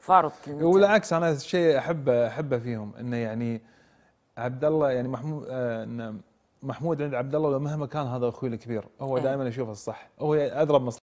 فارض والعكس انا شيء احبه احبه فيهم انه يعني عبد الله يعني محمود آه، محمود عند عبد الله مهما كان هذا اخوي الكبير هو إيه. دائما يشوف الصح هو اضرب مصلحة